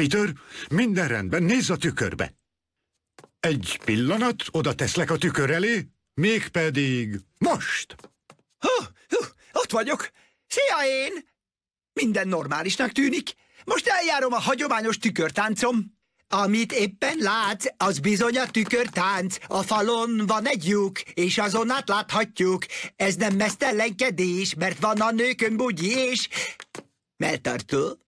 Peter, minden rendben, nézz a tükörbe. Egy pillanat, oda teszlek a tükör elé, mégpedig most. Hú, hú, ott vagyok. Szia én! Minden normálisnak tűnik. Most eljárom a hagyományos tükörtáncom. Amit éppen látsz, az bizony a tükörtánc. A falon van egy lyuk, és azon át láthatjuk. Ez nem mesztelenkedés, mert van a nőkön bugyi és... Melltartó,